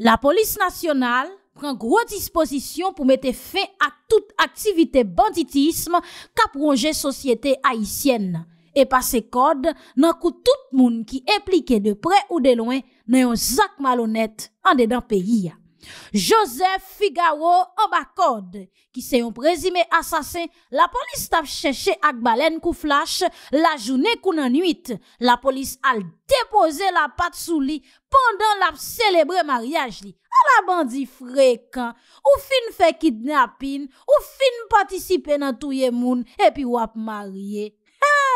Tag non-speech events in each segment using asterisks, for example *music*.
La polis nasyonal pren gro disposisyon pou mette fe a tout aktivite banditisme kap ronge sosyete aisyen. E pa se kod nan kou tout moun ki implike de pre ou de loin nan yon zak malonet an de dan peyi ya. Josef Figaro Obakode ki se yon prezime asasen la polis tap cheche ak balen kou flash la jounen koun anuit la polis al depoze la pat sou li pandan lap celebre mariage li. A la bandi frekan ou fin fe kidnapin ou fin patisipe nan touye moun epi wap mariye.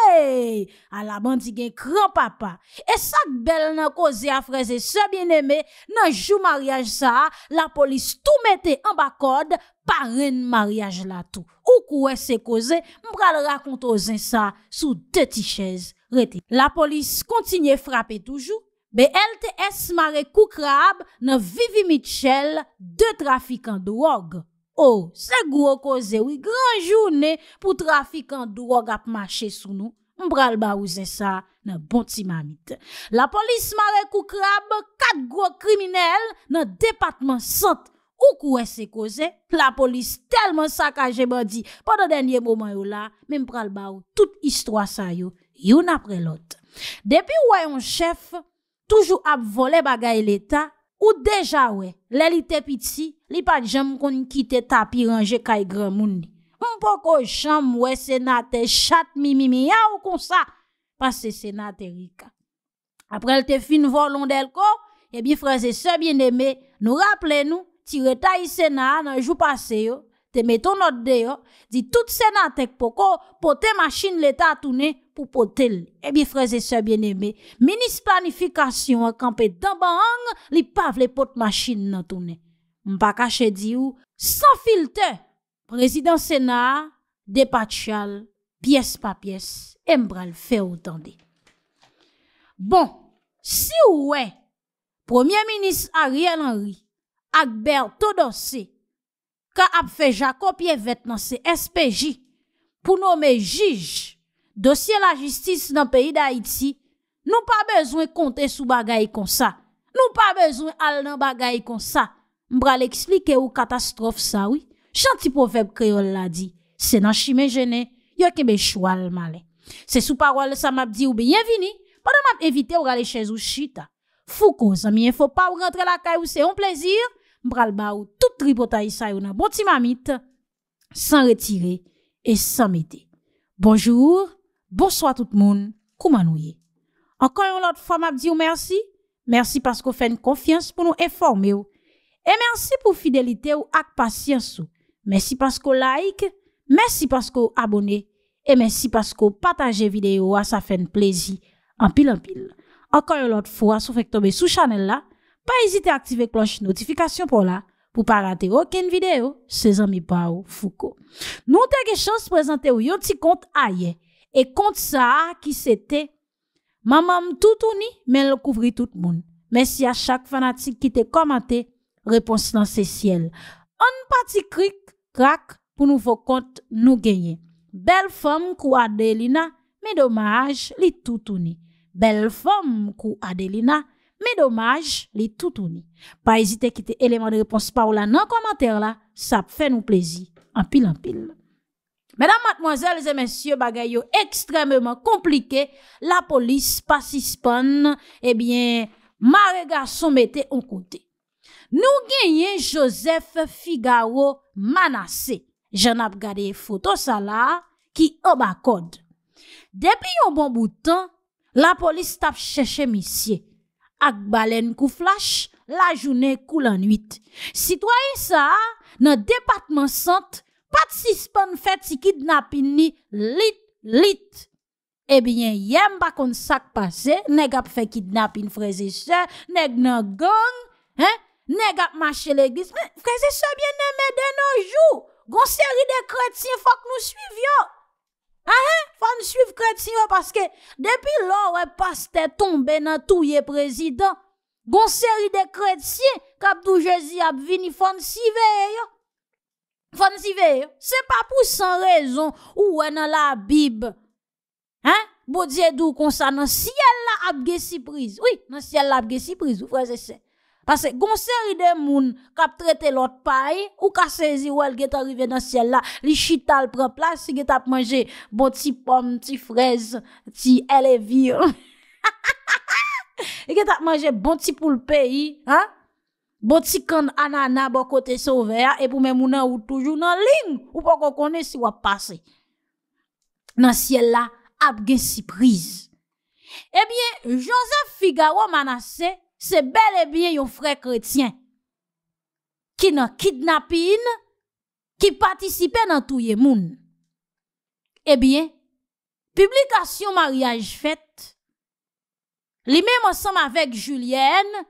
Hey, ala bandi gen kran papa. E sak bel nan koze a freze se bin eme, nan jou mariage sa, la polis tou mette an bakod par ren mariage la tou. Ou kou e se koze, mpral rakonto zen sa sou deti chez rete. La polis kontinye frape toujou, be el te esmare kou krab nan Vivi Mitchell, de trafikan drog. Ou, oh, se gwo koze, wii gran jounen pou trafikan drog ap mache sou nou. Mpral ba ouze sa nan bonti ma mit. La polis mare kou krab, kat gro kriminel nan depatman sant ou kou wese koze. La polis telman sa ka jebe di. Po do denye bo man yo la, men mpral ba ou, tout istwa sa yo, yo napre lot. Depi woyon chef, toujou ap vole bagay l'eta, ou deja we, le li te piti, li pat jem kon ki te tapi ranje kay gran moun di. mpoko chan mwè senate chat mimimi ya ou kon sa pase senate rika apre l te fin volon del ko e bi freze se bieneme nou rapple nou ti reta yi sena nan jou pase yo te meto not de yo di tout senatek poko pote maschine leta atoune pou pote l e bi freze se bieneme menis planifikasyon akampe dambang li paf le pote maschine nan toune mpaka chediyou san filte Prezident Senat, depatial, piyes pa piyes, e mbral fè ou tande. Bon, si ou wè, Premier Ministre Ariel Henry, akber todo se, ka ap fè Jacob Yevet nan se SPJ, pou nome jij, dosye la jistis nan peyi da Haiti, nou pa bezwen kontè sou bagay kon sa. Nou pa bezwen al nan bagay kon sa. Mbral eksplike ou katastrof sa wè. Chanti pofèb kreol la di, se nan chime jene, yo kebe chou al male. Se sou parol sa map di ou beyevini, padan map evite ou gale chèz ou chita. Fou kon, sa miye fò pa ou rentre la kaj ou se yon plezir, mbral ba ou tout tri pota isay ou nan boti mamit, san retire et san mete. Bonjour, bonsoit tout moun, koumanouye. Ankon yon lot fò map di ou mersi, mersi pask ou fèn konfians pou nou eforme ou, e mersi pou fidelite ou ak pasyans ou. Mèsi paskou like, mèsi paskou abonè, e mèsi paskou patajè videyo a ah, sa fèn plèzi anpil anpil. Ankwè yon lot fwa sou fèk tobe sou chanel la, pa ezite aktive kloch notifikasyon pou la, pou pa rante yon ken videyo se zanmi pa ou foukou. Nou teke chans prezante ou yon ti kont a ye, e kont sa ki se te, mamam toutouni men l kouvri tout moun. Mèsi a chak fanatik ki te komante, repons nan se siel. An pati krik, krak pou nou vo kont nou genyen. Bel fom kou Adelina, me domaj li toutouni. Bel fom kou Adelina, me domaj li toutouni. Pa ezite kite eleman de repons pa ou la nan komantèr la, sa pfe nou plezi, anpil anpil. Mèdam matmoazèl, zè mèsyè bagay yo ekstremèman komplike, la polis pas ispon, ebyen eh ma rega soumete ou kontè. Nou genye Josef Figao Manase, jen ap gade foto sa la ki oba kod. Depi yon bon boutan, la polis tap cheche misye. Ak balen kou flash, la jounen koul anuit. Sitwaye sa, nan departman sant, pat sispan fet si kidnapin ni lit, lit. Ebyen, eh yem bakon sak pase, neg ap fe kidnapin freze se, neg nan gong, he? Ne gap mache l'eglis. Freze sebyen ne mè den nou jou. Gon seri de kretien fòk nou suiv yo. Ah, fòk nou suiv kretien yo. Paske depi lò wè pas te tombe nan touye prezident. Gon seri de kretien kapdou jezi ap vini fòk nou si veyo. Fòk nou si veyo. Se pa pou san rezon ou wè nan la bib. Bo dje dò konsa nan siyèl la ap gesi priz. Oui nan siyèl la ap gesi priz ou freze se. Pase gonseri de moun kap trete lot paye, ou kasezi ou el get arrive nan siel la, li chital pren plas, e get ap manje boti pomme, ti frez, ti elevir. E *laughs* get ap manje boti pou l peyi, boti kand anana, bo kote sou ver, e pou men moun an ou toujou nan ling, ou pou kon kone si wap pase. Nan siel la, ap gen sipriz. Ebyen, Joseph Figaro manase, Se bel e bien yon frè kretyen, ki nan kidnapin, ki patisipe nan touye moun. E bien, publikasyon mariage fèt, li men monsanm avèk Julienne,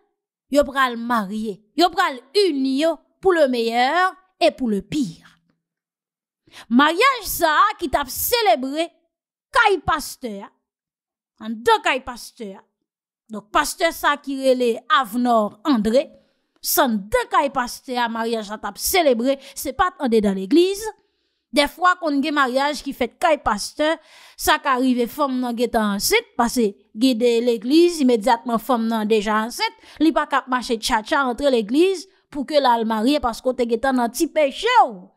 yo pral mariye, yo pral unyo pou le meyèr, e pou le pire. Mariage sa, ki taf selebrè, kay pasteur, an do kay pasteur, Donk, pasteur sa ki rele avnor andre, san de kay pasteur a maryaj la tap celebre, se pat an de dan l'eglize. De fwa kon ge maryaj ki fet kay pasteur, sa ka arrive fom nan getan anset, pase ge de l'eglize, imediatman fom nan deja anset, li pa kap mache tcha tcha rentre l'eglize, pou ke la al marye paskote getan nan ti peche ou.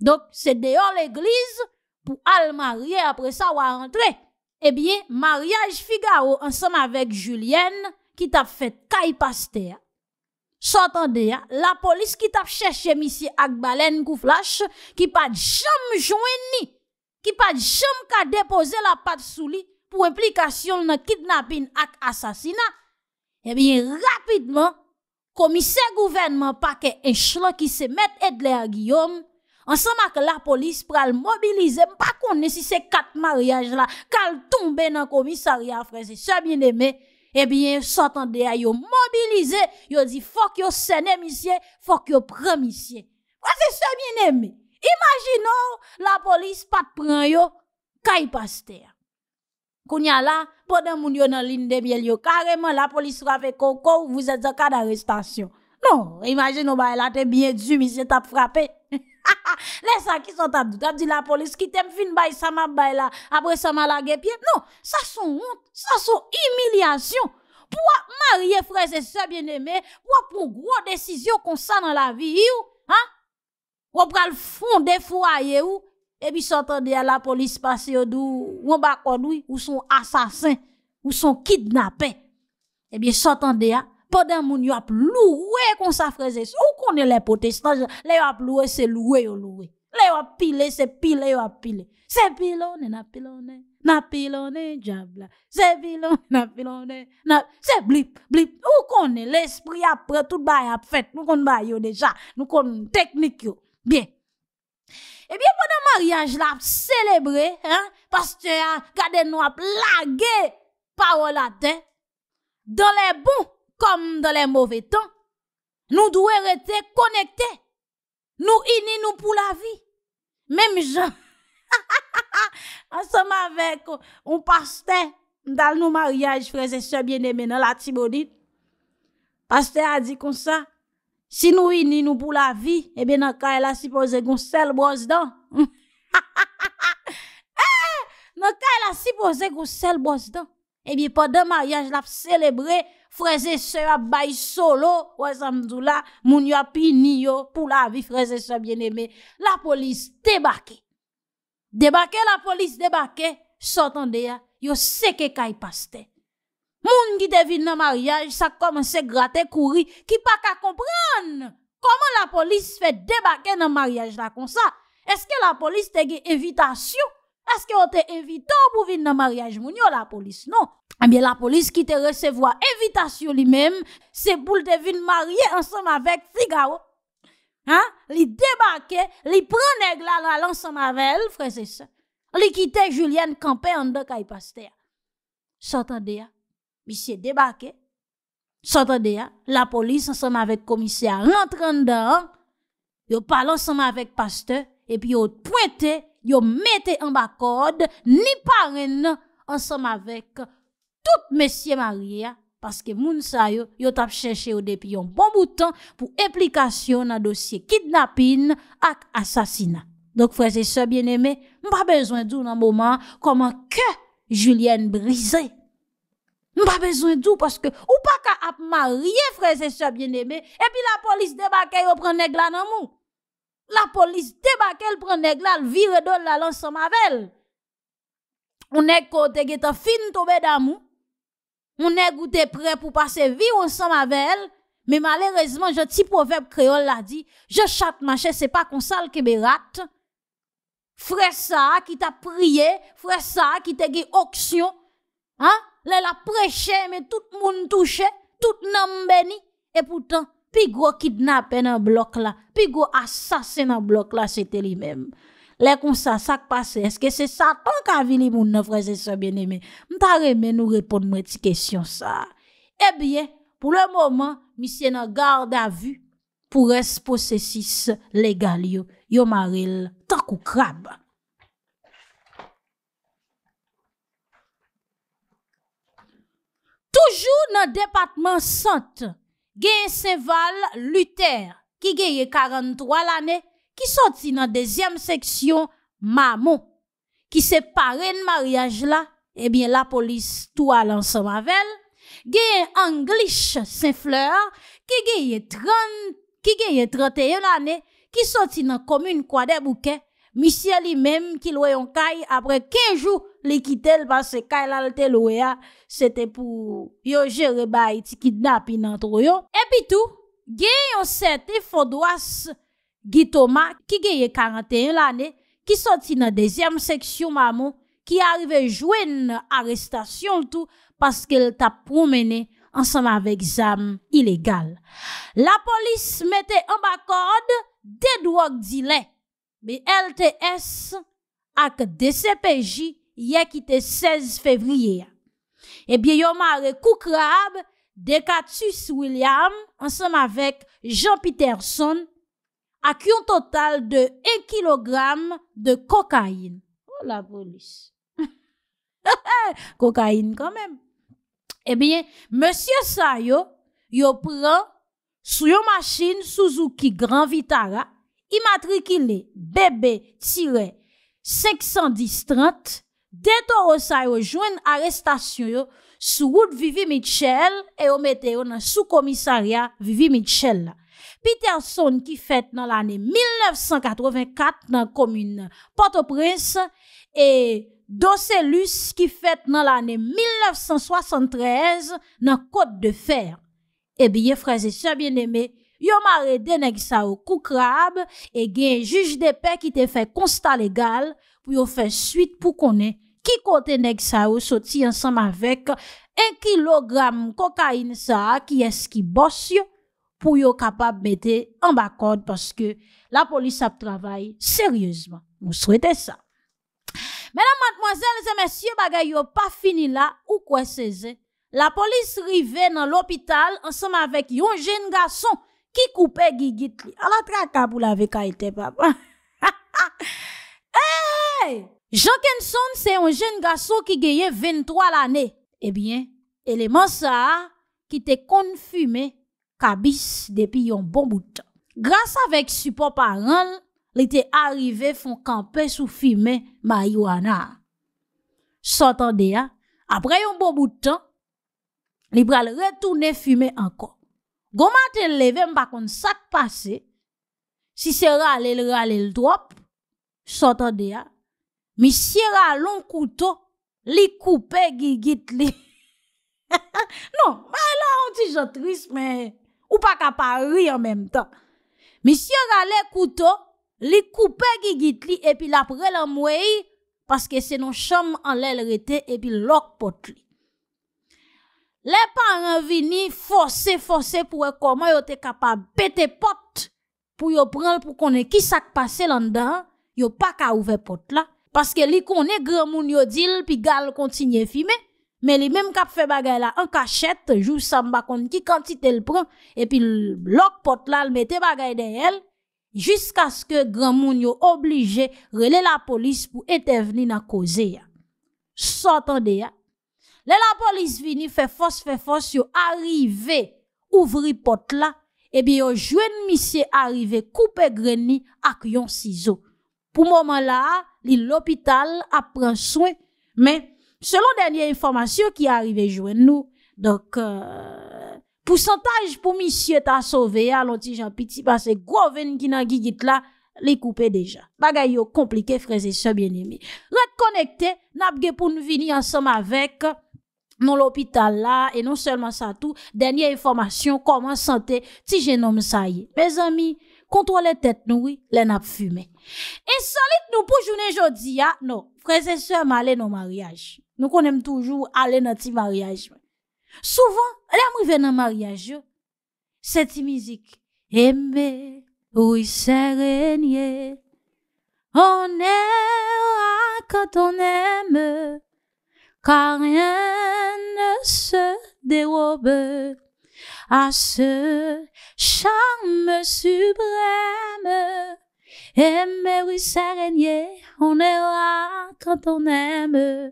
Donk, se deyon l'eglize pou al marye apre sa ou a rentre. Ebyen, eh maryaj figaro ansem avek Julienne ki tap fet kaypaste ya. Sotan de ya, la polis ki tap cheshe misi ak balen kou flash, ki pat jom joeni, ki pat jom ka depoze la pat souli pou implikasyon na kidnapin ak asasina. Ebyen, eh rapidman, komise gouvenman pake en chlan ki se met edle a Guillaume, An sanma ke la polis pral mobilize, mpa kone si se kat maryaj la, kal tombe nan komisari afre, se se bin eme, ebyen s'antande a yo mobilize, yo di fok yo sene misye, fok yo pre misye. Ose se bin eme, imagino la polis pat pran yo, ka yi pas ter. Kounya la, poden moun yo nan lin de biel yo, kareman la polis frape koko, ou vous ete zaka da restasyon. Non, imagino ba elate bie du misye tap frape, he *laughs* he. Ha ha, lè sa ki son ta dout, ap di la polis ki tem fin bayi sa ma bayi non, la, apre sa ma lage piye. Non, sa son honte, sa son humilyasyon. Pouwa marye freze se bien eme, pouwa pouwa desisyon konsan nan la vi yu, ha? Wopra l'fon defo a ye yu, ebi son tende ya la polis pase yu dou womba konou, ou son asasin, ou son kidnapen. Ebi son tende ya. pendant moun yo ap loué comme ça fraise ou connaît les protestants les ap loué c'est loué yo loué les ap pilé c'est pile yo ap pile c'est pilone na pilonné na pilone diable c'est pilone na pilone na c'est blip blip ou connaît l'esprit après tout bail à fait nous connaît yo déjà nous connaît technique yo bien eh bien, pendant mariage, la célébré, hein, pasteur, gardez nous, a plagué, parole latin, dans les bons, kom de le mouve tan, nou dwe rete konekte, nou ini nou pou la vi, mem jan. *laughs* Anseman vek, ou paste, dal nou mariage, freze sebyen eme nan la tibodit, paste a di konsa, si nou ini nou pou la vi, ebe eh nan ka el a sipoze goun sel bozdan, ha ha ha ha, e, nan ka el a sipoze goun sel bozdan, ebi pa de mariage la fe celebre, Freze sewa bay solo, wè samzou la, moun yo api ni yo pou la avi freze sewa bien eme. La polis debake. Debake la polis, debake, sotan de ya, yo seke kay paste. Moun ki devide nan maryaj, sa koman se gratè kouri, ki pa ka kompran. Koman la polis fe debake nan maryaj la kon sa? Eske la polis tege evitasyon? Aske ou te evite ou pou vin nan mariage moun yo la polis? Non. Ambe la polis ki te resevo a evitasyon li men, se pou te vin mariye ansanm avek figaro. Ha? Li debake, li prene glal al ansanm avel, frese se. Li kite Julienne Kampen an dek a yi paste ya. Sotan de ya. Misye debake. Sotan de ya. La polis ansanm avek komisyar rentran da. Yo pale ansanm avek paste, epi yo pointe, Yo mette an ba kode, ni pare nan, ansam avek tout mesye Maria, paske moun sa yo, yo tap cheshe yo depi yon bon boutan pou implikasyon nan dosye kidnapin ak asasina. Donk freze se bieneme, mba bezwen doun nan mouman, koman ke Julienne brise. Mba bezwen doun paske ou pa ka ap Maria freze se bieneme, epi la polis debake yo pren negla nan mou. la police débarque, elle prend des elle vire de la l'ensemble avec elle. On est côté On fin tombé d'amour. On est goûté prêt pour passer vie ensemble avec elle. Mais malheureusement, je ti proverbe créole l'a dit, je chatte ma chère, c'est pas qu'on sale que rate. Frère ça qui t'a prié, frère ça qui t'a gué auction, hein? la a prêché, mais tout le monde touché, tout le monde béni. Et pourtant, pi go kidnapen nan blok la, pi go asasen nan blok la, se te li mem. Le kon sa sak pase, eske se satan ka vini moun nan freze se bieneme, mta reme nou repon mweti kesyon sa. Ebyen, eh pou le momen, misye nan garde avu, pou res posesis legal yo, yo maril takou krab. Toujou nan depatman sante, Gen Saint-Val Luther, qui gagne 43 l'année, qui sorti dans la deuxième section, Maman, qui sépare le mariage là, eh bien, la police, tout à l'ensemble avec elle. Gagne Anglish Saint-Fleur, qui gagne 30, qui gagne 31 l'année, qui sorti dans la commune Quoi des bouquets, Monsieur lui-même, qui eu en caille après 15 jours, Li ki tel vase kailal tel we ya, se te pou yo jere bayi ti kidnap inan tro yo. Epi tou, geye yon sete Fondouas Guitoma, ki geye 41 lane, ki soti nan dezyam seksyon mamou, ki arrive jwen arrestasyon tou, paske l tap promene ansan avèk zam ilegal. La polis mette an bakod dedwok dile, mi LTS ak DCPJ, hier qui était 16 février. Eh bien, yo mare Koukrab, Decatus William, ensemble avec Jean Peterson, qui un total de 1 kg de cocaïne. Oh la police. cocaïne *laughs* quand même. Eh bien, monsieur Sayo, il prend sous yon machine Suzuki Grand Vitara, immatriculé BB-510-30, Deto rosa yo jwen arrestasyon yo sou wout Vivi Mitchell e omete yo nan sou komisarya Vivi Mitchell. Peterson ki fet nan l ane 1984 nan komine Port-au-Prince e Dossé Luce ki fet nan l ane 1973 nan Cote de Fer. Ebi eh ye fraze sya bien eme, yo mare dene gisa yo koukrab e gen yon juj de pe ki te fe konsta legal pou yo fè suite pou konè ki kote neg sa ou soti ansam avèk en kilogram kokain sa a ki eski bòsyo pou yo kapab mètè an bakod paske la polis ap travay sèryèzman. Mou souwète sa. Mè nan matmòzèl zè mèsyè bagay yo pa fini la ou kwen se zè. La polis rive nan l'opital ansam avèk yon jen gason ki koupè gigit li. A la traka pou la vè ka etè bab. Eee Jean Kenson se yon jen gaso ki geye 23 l ane. Ebyen, eh eleman sa a ki te kon fume kabis depi yon bon boutan. Gras avek support paran, li te arive fon kampe sou fume maywana. Sotan deya, apre yon bon boutan, li pral retoune fume anko. Goman ten leve mba kon sak pase, si se rale l rale l drop, sotan deya. Mi syera loun koutou, li koupe gigit li. *laughs* Non, mwen la an ti jotris, men, ou pa ka pa ri an menm tan. Mi syera loun koutou, li koupe gigit li, epi la pre la mweyi, paske se non chom an lèl rete, epi lok pot li. Le pa rin vini, fose fose pou e koman yo te kapa pete pot, pou yo pran pou konen ki sak pase landan, yo pa ka ouve pot la. Paske li konen gran moun yo dil, pi gal kontinye fime, me li menm kap fe bagay la an kachet, jou samba konti ki kantite l pran, epi lok pot la l mette bagay dey el, jisk aske gran moun yo oblije rele la polis pou etevni na koze ya. S'atande ya? Le la polis vini fe fos, fe fos, yo arive, ouvri pot la, epi yo jwen misye arive koupe greni ak yon sizo. Pou momen la, li l'hopital ap pren soin. Men, selon denye informasyon ki a arrive joen nou. Dok, euh, pou santaj pou misye ta sove, alon ti jan piti, ba se groven ki nan gigit la, li koupe deja. Bagay yo komplike, freze se bienyemi. Ret konekte, nap ge pou nou vini ansam avek, non l'hopital la, e non selman sa tou, denye informasyon, koman sante ti jenom sa ye. Me zami, kontwa le tet nou, le nap fume. Insolite solide pour journée jodi ya, non. frères et sœurs mariage. Nous, mariage. Nous toujours toujours toujours dans petit mariage. Souvent mrive vient, dans mariage, mariage, cette musique. Aimer, oui c'est régner on aime quand on aime, car rien ne se dérobe à ce charme suprême c'est régner, on est là quand on aime,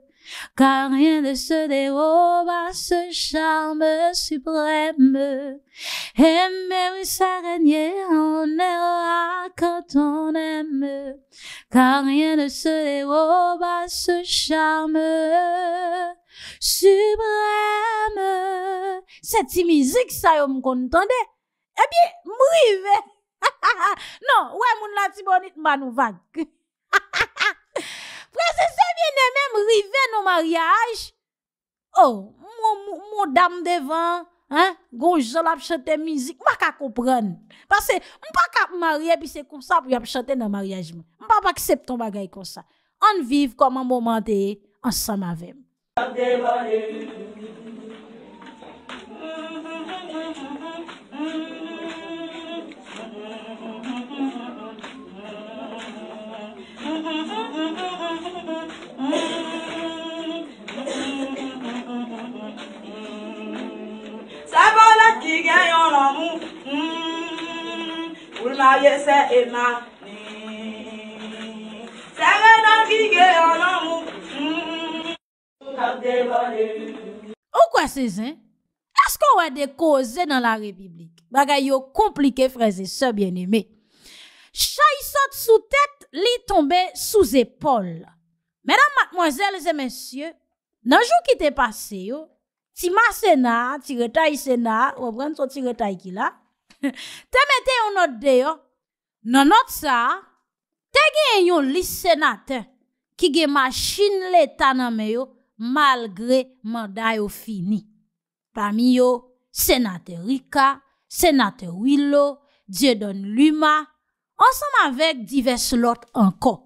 car rien ne se dérobe à ce charme suprême. c'est régner, on est là quand on aime, car rien ne se dérobe à ce charme suprême. Cette musique, ça, on me Eh bien, m'rive! Ha ha ha! Non, wè moun la ti bonit, mwa nou vank. Ha ha ha! Prese se mwenè mèm rive nou mariage, oh, ou, moun dam devan, hèn, goun jol ap chante mizik, mwa ka kompran. Pase, mwen pa ka ap mariè, pi se kou sa, pi ap chante nou mariage mwen. Mwen pa pa ki septon bagay kon sa. An viv koman moun manteye, an sa mavem. Moun dam devan, moun manteye, Ou quoi ces Est-ce qu'on va des dans la République? Bagay yo compliqué, frères et sœurs bien-aimés. Chaï saute sous tête, li tomber sous épaule. Madame, mademoiselles et messieurs, nanjou ki te pase yo, ti ma sena, ti reta yi sena, wavran sou ti reta yi ki la, *laughs* te mette yon not de yo, nanot sa, te gen yon lis senate ki gen maschine le taname yo malgre manda yo fini. Pamiyo, senate Rika, senate Willow, Djedon Luma, ansem avek divers lot anko.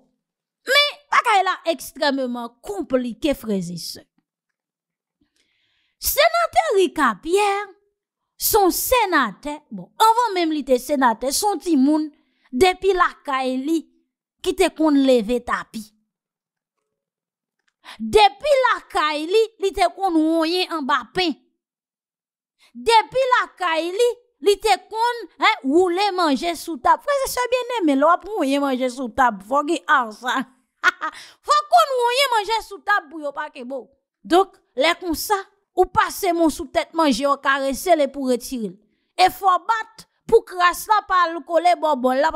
ka e la ekstrememan komplike frezi se. Senate Rika Pierre, son senate, bon, avan menm li te senate, son timoun, depi la ka e li, ki te kon leve tapi. Depi la ka e li, li te kon woye anbapen. Depi la ka e li, li te kon wole manje sou tab. Frezi se biene, me lo ap woye manje sou tab foge ansan. Fwa kon woyen manje sou tab pou yo pake bo Dok le kon sa Ou pase mon sou tet manje Ou karesse *laughs* le pou retiril E fwa bat pou kras la Pal kole bo bon la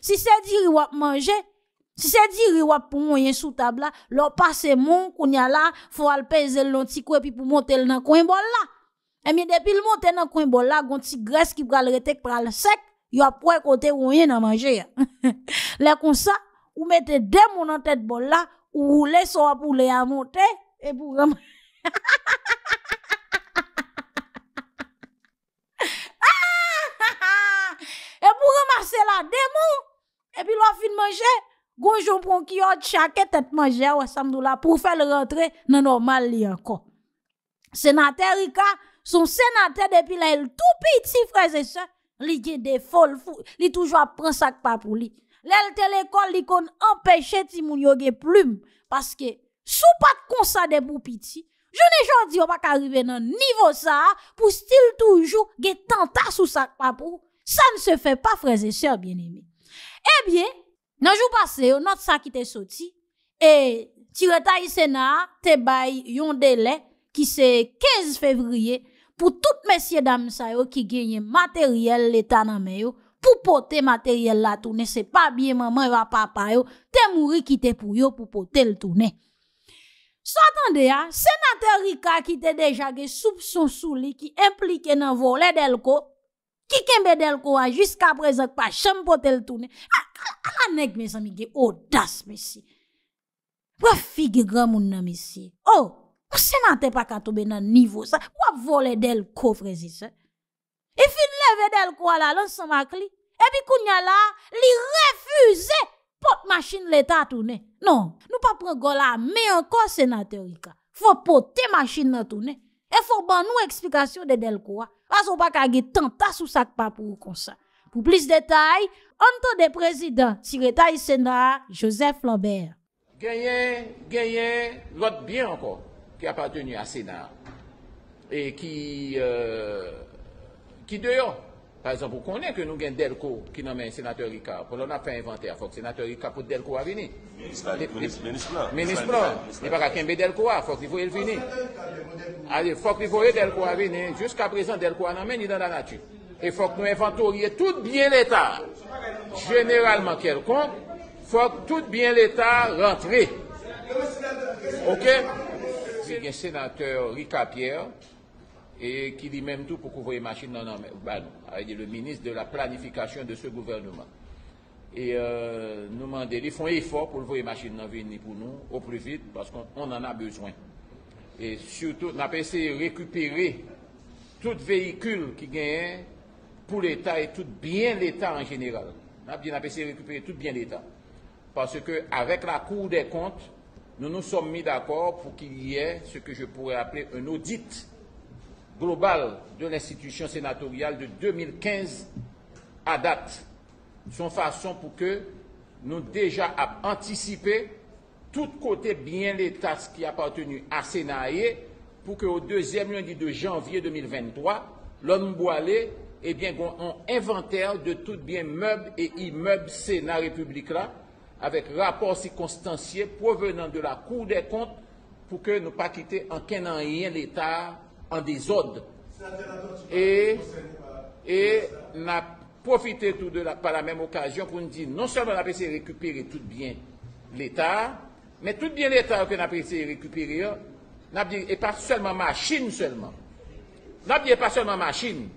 Si se diri wap manje Si se diri wap pou woyen sou tab la Lo pase mon kon ya la Fwa al peze lonti kwe pi pou montel nan kon bon la E mi depil montel nan kon bon la Gon ti gres ki pral retek pral sek Yo ap woyen kote woyen nan manje Le kon sa Ou mette demo nan tet bol la, ou roule so apou le a monte, e pou *laughs* ah! *laughs* e ramase la demo, e pi lo fin manje, gojou pon kiyot chaket tet manje wè samdou la pou fè le rentre nan orman li an kon. Senater i ka, son senater depi la el toupit si freze se, li gye de fol fou, li toujwa pran sak pa pou li. lè l telekoll li kon empèche ti moun yo ge ploum, paske sou pat konsade pou piti, jounen joun di yo bak arive nan nivou sa, pou stil toujou ge tantas ou sak papou, sa n se fè pa freze, sè ou bien emi. Ebyen, nanjou pase yo, not sak ite soti, e tireta isena te bay yon delek ki se 15 fevriye, pou tout mesye dam sa yo ki genye materyel le taname yo, pou potè materyèl la tounè, se pa biye mè mè mè rapa pa yo, te mouri ki te pou yo pou potè l tounè. So atende ya, senate Rika ki te deja ge soubson souli ki implike nan volè delko, ki kembe delko wa jiska prezèk pa chèm potè l tounè, ala nek mè san mi ge, odas mè si. Wè figè grè moun nan mè si. Oh, wè senate pa katobe nan nivou sa, wè volè delko prezè se. E fin leve delko wala lansan mak li, Ebi kou nya la, li refuze pot machin l'Etat toune. Non, nou pa pren gwa la me ankon senatèri ka. Fò pot te machin nan toune. E fò ban nou eksplikasyon de del kwa. Aso pa kage tenta sou sakpa pou konsan. Pou plis detay, anton de prezident si reta yi Senat, Joseph Lambert. Genyen, genyen, lot bien ankon ki apateni a Senat. E ki, euh, ki deyon. Par exemple, vous connaissez que nous avons Delco qui nomme un sénateur Ricard. Pour l'on a fait un inventaire, il faut que le sénateur Ricard pour Delco à venir. Ministre Ministre Il n'y a pas qu'un Delco, il faut qu'il faut venir. Il faut qu'il faut Delco à venir. Jusqu'à présent, Delco n'a pas dans la nature. Il faut que nous inventorions tout bien l'État, généralement quelconque, il faut que tout bien l'État rentre. OK? Il y a un sénateur Ricard Pierre et qui dit même tout pour couvrir les machines non, non, bah, ah, le ministre de la planification de ce gouvernement. Et euh, nous demandons, ils font effort pour voir les machines dans venir pour nous au plus vite parce qu'on en a besoin. Et surtout, nous avons essayé récupérer tout véhicule qui gagne pour l'État et tout bien l'État en général. Nous avons essayé récupérer tout bien l'État. Parce qu'avec la Cour des comptes, nous nous sommes mis d'accord pour qu'il y ait ce que je pourrais appeler un audit global de l'institution sénatoriale de 2015 à date. Son façon pour que nous déjà anticiper tout côté bien l'État qui appartenu à Sénat pour que au deuxième lundi de janvier 2023, l'homme boilé, eh bien, on inventaire de tout bien meubles et immeuble Sénat République là, avec rapport circonstancié provenant de la Cour des comptes pour que nous pas quitter en rien l'État en des ordres et, et n'a profité tout de la, par la même occasion pour nous dire non seulement la a récupérer tout bien l'État, mais tout bien l'État que nous avons récupéré, récupérer, hein. et pas seulement machine seulement. N'a pas seulement machine,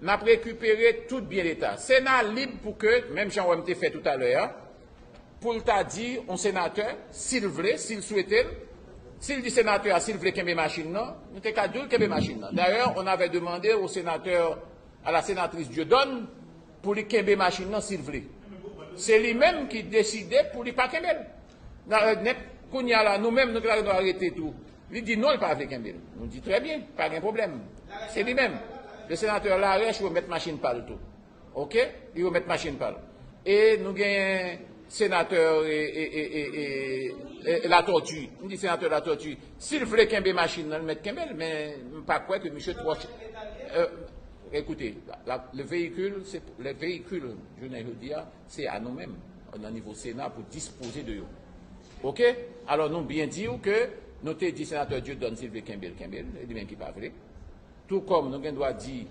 n'a récupéré tout bien l'État. Sénat libre pour que, même jean a fait tout à l'heure, pour t'a dit, un sénateur, s'il voulait, s'il souhaitait, s'il dit sénateur, ah, s'il voulait qu'il y ait machine, non, nous n'était qu'à deux qu'il y ait machine. D'ailleurs, on avait demandé au sénateur, à la sénatrice Dieudonne, pour lui qu'il y ait machine, non, s'il voulait. C'est lui-même qui décidait pour lui pas qu'il y ait euh, Nous-mêmes, nous devons arrêter tout. Il dit non, il pas avec machine. Nous dit très bien, pas de problème. C'est lui-même. Le sénateur Larèche, il va mettre machine par le tout. OK Il va mettre machine par le. Et nous gagnons sénateur et, et, et, et, la tortue, je dit sénateur la tortue, s'il voulait qu'il y ait machine, il mettre Kembel, mais pas quoi que M. Troche. Euh, écoutez, le véhicule, c'est les véhicules, je ne le dis c'est à nous-mêmes, au niveau Sénat, pour disposer de eux. OK Alors, nous bien dit que, notre dit sénateur Dieu donne veut veut qu'il il dit bien qu'il pas vrai. Tout comme nous avons dire,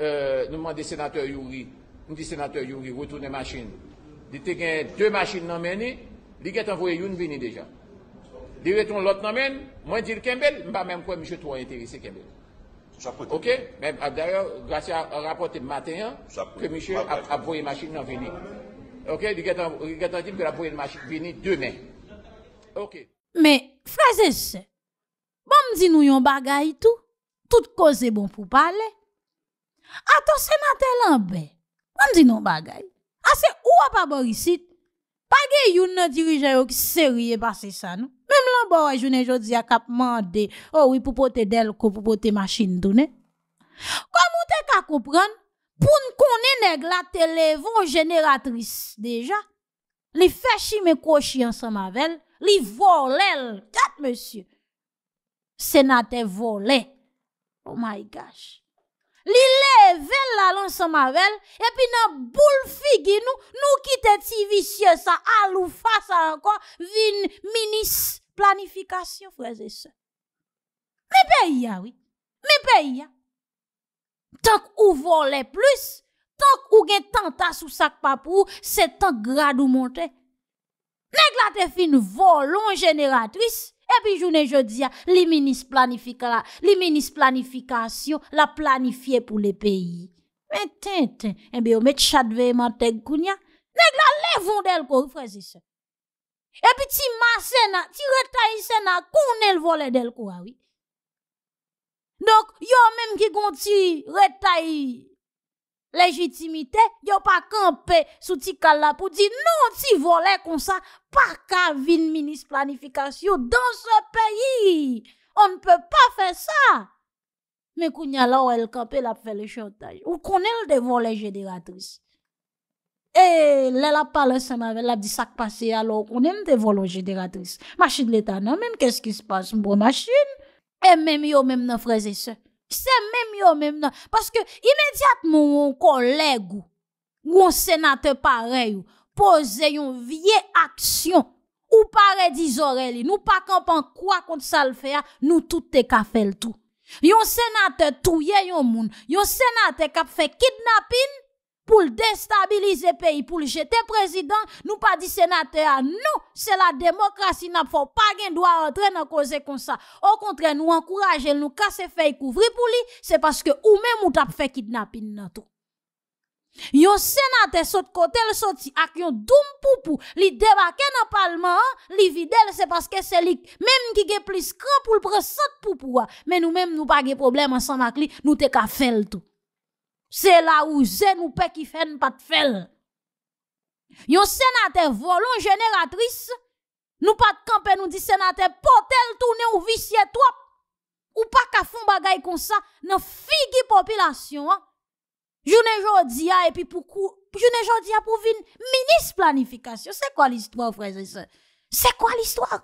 euh, nous demandons sénateur Yuri, nous dit sénateur Yuri, retournez machine. li te genye 2 machin nan meni, li get anvoye yon vini deja. Li reton lot nan men, mwen diri Kembel, mba menm kwen mjè tou an interese Kembel. Ok? Daryo, grasyan rapote matenyan, ke mjè apvoye machin nan vini. Ok? Li get an di mke apvoye machin vini 2 men. Ok? Bon, me, fraze se, bon mzi bon, nou yon bagay tou, tout koze bon pou pale, ato senate lan ben, bon mzi nou bagay, Pase ou ap ap borisit, page yon nan dirijan yo ki serye base sa nou. Mem lan bor ay jounen jodi ak ap mande, oh ou yi pou pote del ko pou pote masjine do ne. Kom ou te ka koupren, pou n konen e glate levon jeneratris deja, li feshi me koshiyan sa mavel, li volel kat monsi. Se nan te vole. Oh my gosh. Li le ven la lon soma ven, epi nan boul figi nou, nou kite ti visye sa al ou fa sa anko, vin minis planifikasyon freze se. Me pe ya, oui. Me pe ya. Tank ou vol le plus, tank ou gen tantas ou sak papou, se tank grad ou monte. Ne glate fin volon generatris. Epi jounen je diyan, li minis planifikasyon la planifiye pou eh le peyi. Men ten, ten, en bi yo men tchat veyman ten kounya. Nèk la levon del kou, frèzise. Epi ti masen nan, ti retaisen nan, kounen volen del kou awi. Donk, yo menm ki kon ti retaise. Lejitimite yo pa kampe sou ti kal la pou di nou ti vole konsa pa ka vin minis planifikasyon dan se peyi. On ne pe pa fe sa. Me kounya la ou el kampe la pe le chantaje. Ou konen de vole generatris. E lè la pale se mavel la di sak pase alo konen de vole generatris. Machen leta nan men kèsk ki se passe mbo machen. E men yo men nan freze se. Sè mèm yo mèm nan. Paske imediat moun yon koleg ou, yon senate parey ou, pose yon vie aksyon, ou parey di zoreli, nou pa kampan kwa kont sal feya, nou tout te ka fel tou. Yon senate touye yon moun, yon senate kap fe kidnapin, pou l destabilize peyi, pou l jete prezident, nou pa di senate a nou, se la demokrasi nap fo, pa gen do a entre nan koze kon sa. Ou kontre nou ankouraje, nou kase fey kouvri pou li, se paske ou men mout ap fe kidnapin nan tou. Yo senate sot kote l soti, ak yon doum poupou, li debake nan palman, li vide l se paske se li, men mkike plis krap ou l pre sot poupou a, men nou men mnou pa ge problem ansan mak li, nou te ka fel tou. Se la ouzen ou pek ifen pat fel. Yon senate volon jeneratris, nou pat kampe nou di senate potel, tou ne ouvis ye toap, ou pa ka fon bagay kon sa, nou figi popilasyon. Jounen jodia epi pou kou, jounen jodia pou vin, minis planifikasyon. Se kwa l'histoire, frèze? Se kwa l'histoire?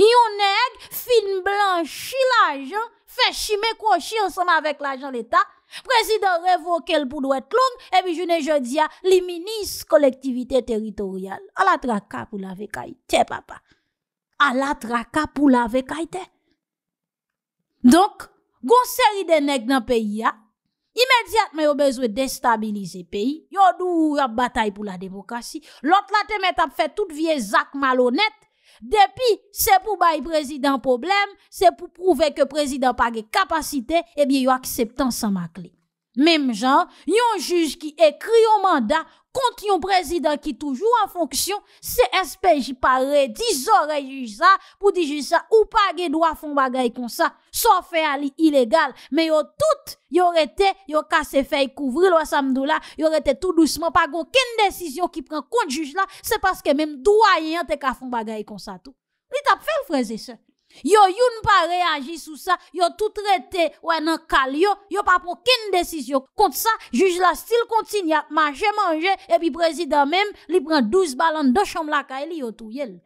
Yon neg fin blanchi la jan, fe chi me kou chi ansama vek la jan l'Etat, Prezident revoke el poudou et long, e bi jounen je diya, li minis kolektivite teritorial. Ala traka pou la vekayte, papa. Ala traka pou la vekayte. Donk, goun seri denek nan peyi ya, imediat mè yo bezwe destabilize peyi, yo dou rap batay pou la devokasy, lot la te met ap fet tout vie zak malonet, Depi, se pou baye prezident problem, se pou prouve ke prezident page kapasite, ebi yo akseptan san ma kle. Mem jan, yon juj ki ekri yon mandat kont yon prezident ki toujou an fonksyon, se espè jipare, dizore juj sa, pou di juj sa, ou pa ge do a fon bagay kon sa, sa fè a li ilegal. Me yo tout, yo rete, yo kase fè yi kouvri lo a samdou la, yo rete tout lousman, pa go ken desisyon ki pren kont juj la, se paske mem do a yi an te ka fon bagay kon sa tou. Li tap fè l freze se. Yo yon pa reagi sou sa, yo tout rete wè nan kal yo, yo pa pou ken desisyon kont sa, juj la stil kont sin ya, manje manje, epi prezident men, li pren 12 balan, 2 chanm lakay li yo tou yel.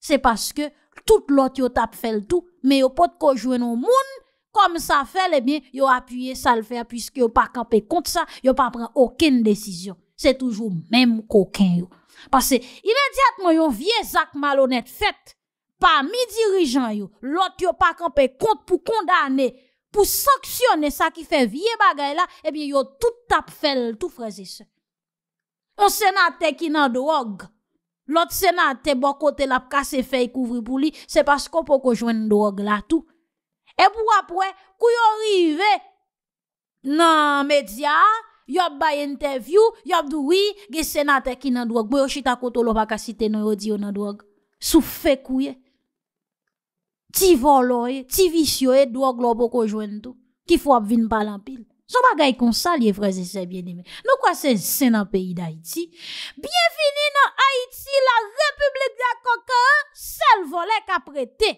Se paske, tout lot yo tap fel tou, me yo pot kojwen nou moun, kom sa fel, ebyen, eh yo apuye sal fè, pwiske yo pa kapè kont sa, yo pa pren oken desisyon. Se toujou menm koken yo. Pase, imediatman yo viezak malonet fèt, Pa mi dirijan yo, lot yo pa kampe kont pou kondane, pou saksyone sa ki fe vie bagay la, ebi eh yo tout tap fel tou frezise. On senate ki nan drog, lot senate bo kote la pou kase fey kouvri pou li, se pas konpon konjwen drog la tout. E pou apwe, kou yo rive, nan media, yob bay interview, yob dwi, ge senate ki nan drog. Boyo chita koto lo baka site nan yodi yo nan drog. Sou fe kouye. Ti voloye, ti visyoye, dwo glopo ko jwen tou. Ki fwa ap vin palan pil. Sou bagay kon sa li evreze se bien ime. Nou kwa se sen an peyi da Haiti, bien fini nan Haiti la republik de la koko, sel volay ka prete.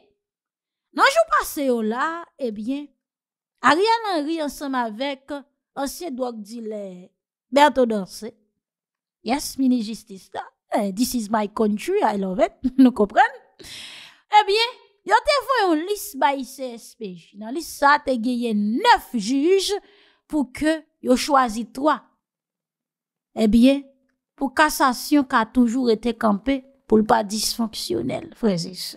Nan jou pase yo la, ebyen, eh a riyan an ri ansam avek, ansye dwo kdi le berto danse. Yes, mini justice la. Eh, this is my country, I love it. *laughs* Nou kopren. Ebyen, eh yo te fwen yon lis ba yi CSPJ. Nan lis sa, te geye neuf juj pou ke yo chwazi troa. E bie, pou kassasyon ka toujou rete kampe pou lpa disfonksyonel, frezis.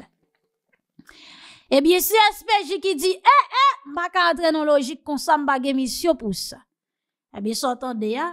E bie, CSPJ ki di, e, eh, e, eh, maka adrenologik konsam bag emisyon pou sa. E bie, sotan de ya.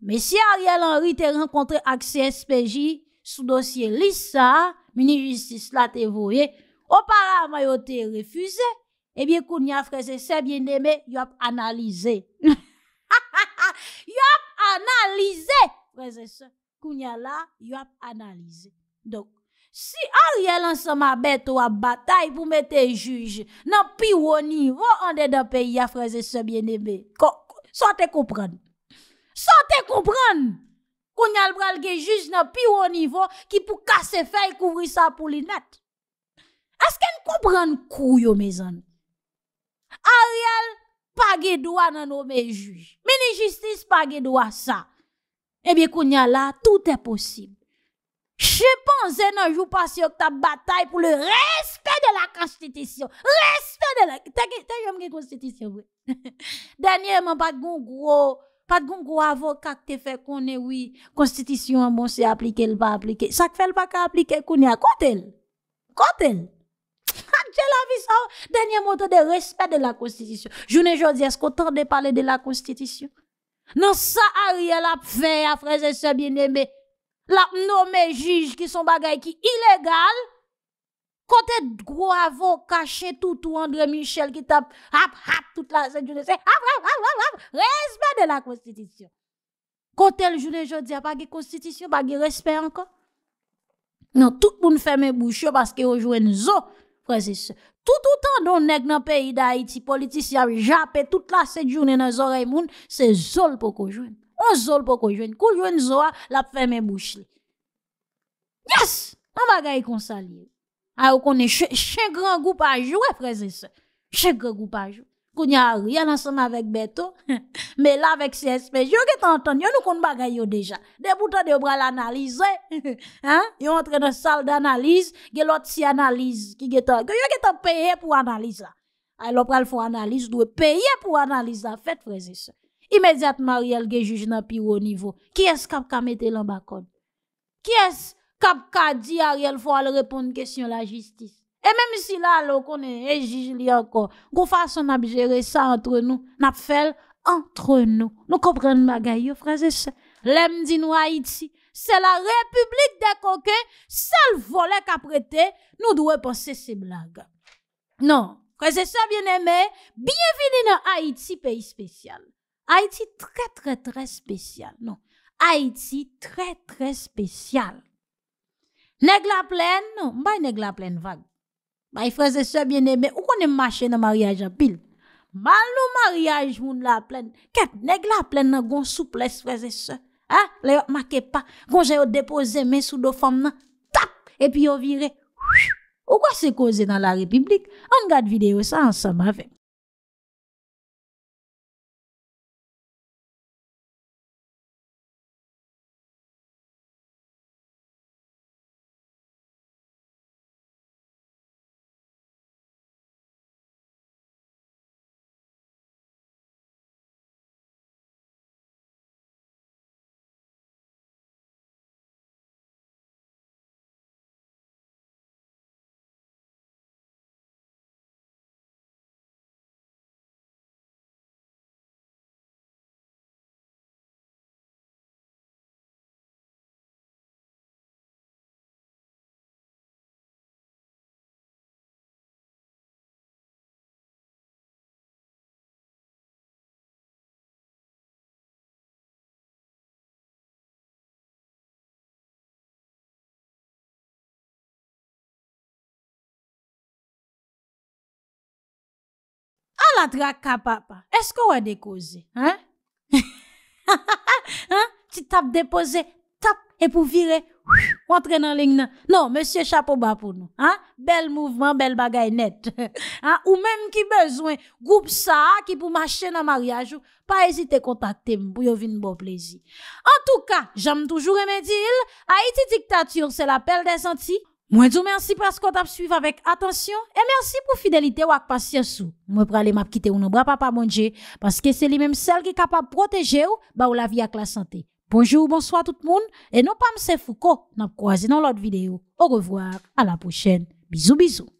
Me si Ariel Henry te renkontre ak CSPJ sou dosye lis sa, mini justice la te vouye, opara mayote refuze, ebyen koun ya freze sebyen deme, yop analize. *laughs* Yop analize, freze se, koun ya la, yop analize. Donk, si a rye lan sema beto wap batay, pou mette juj, nan pi woni, wou an de da peyi ya freze sebyen deme, sa te koupran. Sa te koupran! pou nyal bral ge juj nan pi ou nivou, ki pou kase fey kouvri sa pou li net. Asken kou bran kou yo me zan? Ariel, pa ge dwa nan ou me juj. Meni justice pa ge dwa sa. Ebi kou nyal la, tout e posib. Che panze nan jou pasi ok ta batay pou le respet de la konstitisyon. Respet de la... Te jom ge konstitisyon. *laughs* Danyèman pa gougro... Pat goun gwa vò kak te fè konè wè Konstitisyon monsè aplikè, l va aplikè. Sak fè l bak aplikè kounè a kontè l. Kontè l. Jè la vi sa wè. Dènyè motè de respè de la Konstitisyon. Jounè jò diè, sko tòr de pale de la Konstitisyon. Nan sa a rè la pfè a freze se bine mè. La mnò mè jij ki son bagay ki ilegal Kote gro avon, kache toutou André Michel ki tap, hap, hap, tout la sè jounè, se hap, hap, hap, hap, hap, resbè de la konstitisyon. Kote l jounè jò di apage konstitisyon, apage resbè ankon. Non, tout moun fèmè bouchè, baske yo jwen zo, prezise. Tout ou tan don neg nan peyi da Haiti, politis, ya japè, tout la sè jounè nan zorey moun, se zol po ko jwen. O zol po ko jwen. Ko jwen zo a la fèmè bouchè. Yes! An bagay konsalye. Ayo konen chen gran goupajou we prezese. Chen gran goupajou. Kounye a riyan ansama vek Beto. Me la vek si espè. Yo get anton. Yo nou kon bagay yo deja. De boutan de yo bral analize. *laughs* Yo entre nan sal d'analize. Ge lot si analize. Ki yo get an peye pou analize la. Ayo lopral foun analize. Dwe peye pou analize la. Fèt prezese. Imediat Mariel ge juj nan pi ou o nivou. Ki es kap kamete lan bakon? Ki es... Kapka di a riel fwa l repon kèsyon la jistis. E mèm si la lò konen e jijili anko. Gou fason ap jere sa antre nou. Nap fèl antre nou. Nou kompren magay yo fra zè sa. Lem di nou Haiti. Se la republik de koke. Sel volèk ap rete. Nou dwe panse se blaga. Non. Fra zè sa bien eme. Bienveni nou Haiti peyi spesyal. Haiti tre tre tre spesyal. Non. Haiti tre tre spesyal. Neg la plen nou, mba yon neg la plen vage? Mba yon freze se bienebe, ou konen mache nan mariage apil? Mba lou mariage moun la plen, ket neg la plen nan goun souples freze se? Ha? Le yo make pa, goun jay yo depoze men sou do fom nan? Tap! E pi yo vire. Ou kwa se koze nan la republik? An gade videyo sa ansam avem. Est-ce qu'on va Esko hein? *laughs* hein? Tu tapes Hein? hein? Tu tap virer, tape et pour virer rentrer dans ligne. Non, monsieur, chapeau bas pour nous. Hein? Bel mouvement, bel bagay net. *laughs* hein? Ou même qui besoin? Groupe ça qui pour marcher le mariage Pas hésiter à contacter. pour y yo un bon plaisir. En tout cas, j'aime toujours mes haïti Haïti Dictature, la l'appel des senti, Mwen djou mersi avec attention et avèk pour fidélité mersi pou fidelite wak patience Mwen kite ou nou bra papa bonje, que c'est li menm qui qui qui protéger ou, ba ou la vie avec la santé. Bonjour, bonsoir tout le monde, et non pas M. Foucault, n'a dans l'autre vidéo. Au revoir, à la prochaine. Bisous, bisous.